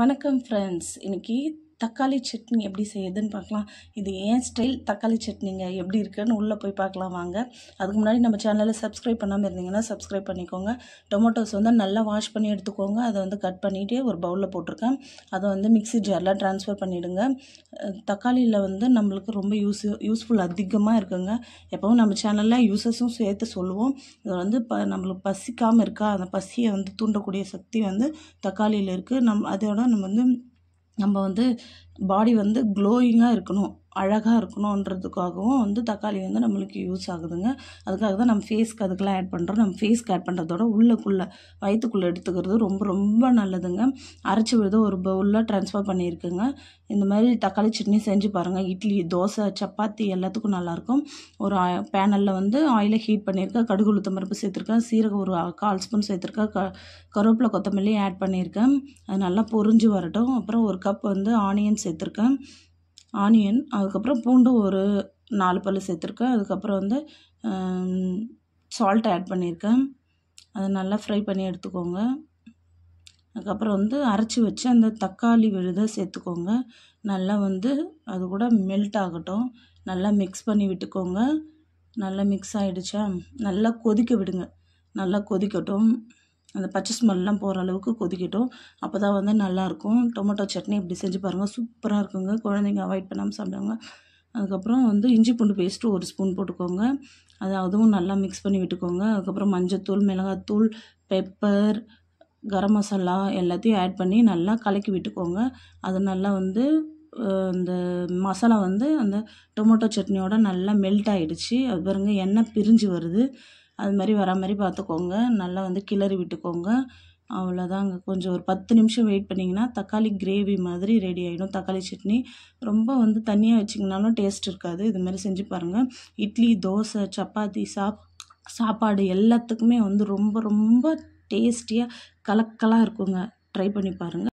வணக்கம் ஃப்ரெண்ட்ஸ் இன்றைக்கி தக்காளி சட்னி எப்படி செய்யுதுன்னு பார்க்கலாம் இது ஏன் ஸ்டைல் தக்காளி சட்னிங்க எப்படி இருக்குன்னு உள்ளே போய் பார்க்கலாம் வாங்க அதுக்கு முன்னாடி நம்ம சேனலில் சப்ஸ்கிரைப் பண்ணாமல் இருந்தீங்கன்னா சப்ஸ்கிரைப் பண்ணிக்கோங்க டொமேட்டோஸ் வந்து நல்லா வாஷ் பண்ணி எடுத்துக்கோங்க அதை வந்து கட் பண்ணிவிட்டு ஒரு பவுலில் போட்டிருக்கேன் அதை வந்து மிக்சி ஜாரில் ட்ரான்ஸ்ஃபர் பண்ணிவிடுங்க தக்காளியில் வந்து நம்மளுக்கு ரொம்ப யூஸ் யூஸ்ஃபுல் அதிகமாக இருக்குங்க எப்போவும் நம்ம சேனலில் யூசஸும் சேர்த்து சொல்லுவோம் இது வந்து ப நம்மளுக்கு பசிக்காமல் இருக்கா அந்த பசியை வந்து தூண்டக்கூடிய சக்தி வந்து தக்காளியில் இருக்குது நம் அதோட நம்ம வந்து நம்ம வந்து பாடி வந்து க்ளோயிங்காக இருக்கணும் அழகாக இருக்கணுன்றதுக்காகவும் வந்து தக்காளி வந்து நம்மளுக்கு யூஸ் ஆகுதுங்க அதுக்காக தான் நம்ம ஃபேஸ்க்கு அதுக்கெல்லாம் ஆட் பண்ணுறோம் நம்ம ஃபேஸ்க்கு ஆட் பண்ணுறதோட உள்ளக்குள்ளே வயிற்றுக்குள்ளே எடுத்துக்கிறது ரொம்ப ரொம்ப நல்லதுங்க அரைச்சி விழுது ஒரு பவுலில் ட்ரான்ஸ்ஃபர் பண்ணியிருக்குங்க இந்த மாதிரி தக்காளி சட்னி செஞ்சு பாருங்கள் இட்லி தோசை சப்பாத்தி எல்லாத்துக்கும் நல்லாயிருக்கும் ஒரு பேனலில் வந்து ஆயிலை ஹீட் பண்ணியிருக்கேன் கடுகு உளுத்த மரப்பு சேர்த்துருக்கேன் சீரகம் ஒரு கால் ஸ்பூன் சேர்த்துருக்கேன் க கருவேப்பிலை கொத்தமல்லி ஆட் பண்ணியிருக்கேன் அது நல்லா பொறிஞ்சு வரட்டும் அப்புறம் ஒரு கப் வந்து ஆனியன் சேர்த்துருக்கேன் ஆனியன் அதுக்கப்புறம் பூண்டு ஒரு நாலு பல் சேர்த்துருக்கேன் அதுக்கப்புறம் வந்து சால்ட் ஆட் பண்ணியிருக்கேன் அதை நல்லா ஃப்ரை பண்ணி எடுத்துக்கோங்க அதுக்கப்புறம் வந்து அரைச்சி வச்சு அந்த தக்காளி விழுதை சேர்த்துக்கோங்க நல்லா வந்து அது கூட மெல்ட் ஆகட்டும் நல்லா மிக்ஸ் பண்ணி விட்டுக்கோங்க நல்லா மிக்ஸ் ஆகிடுச்சா நல்லா கொதிக்க விடுங்க நல்லா கொதிக்கட்டும் அந்த பச்சை ஸ்மெல்லாம் போகிற அளவுக்கு கொதிக்கட்டும் அப்போ தான் வந்து நல்லாயிருக்கும் டொமேட்டோ சட்னி இப்படி செஞ்சு பாருங்கள் சூப்பராக இருக்குங்க குழந்தைங்க அவாய்ட் பண்ணாமல் சாப்பிடுவாங்க அதுக்கப்புறம் வந்து இஞ்சி பூண்டு பேஸ்ட்டு ஒரு ஸ்பூன் போட்டுக்கோங்க அது அதுவும் நல்லா மிக்ஸ் பண்ணி விட்டுக்கோங்க அதுக்கப்புறம் மஞ்சத்தூள் மிளகாத்தூள் பெப்பர் கரம் மசாலா எல்லாத்தையும் ஆட் பண்ணி நல்லா கலக்கி விட்டுக்கோங்க அது நல்லா வந்து அந்த மசாலா வந்து அந்த டொமேட்டோ சட்னியோட நல்லா மெல்ட் ஆகிடுச்சு அது பாருங்கள் எண்ணெய் பிரிஞ்சு வருது அது மாதிரி வரா மாதிரி பார்த்துக்கோங்க நல்லா வந்து கிளறி விட்டுக்கோங்க அவ்வளோதாங்க கொஞ்சம் ஒரு பத்து நிமிஷம் வெயிட் பண்ணிங்கன்னா தக்காளி கிரேவி மாதிரி ரெடி ஆகிடும் தக்காளி சட்னி ரொம்ப வந்து தனியாக வச்சிங்கனாலும் டேஸ்ட் இருக்காது இது மாதிரி செஞ்சு பாருங்கள் இட்லி தோசை சப்பாத்தி சாப் சாப்பாடு எல்லாத்துக்குமே வந்து ரொம்ப ரொம்ப டேஸ்டியாக கலக்கலாக இருக்குங்க ட்ரை பண்ணி பாருங்கள்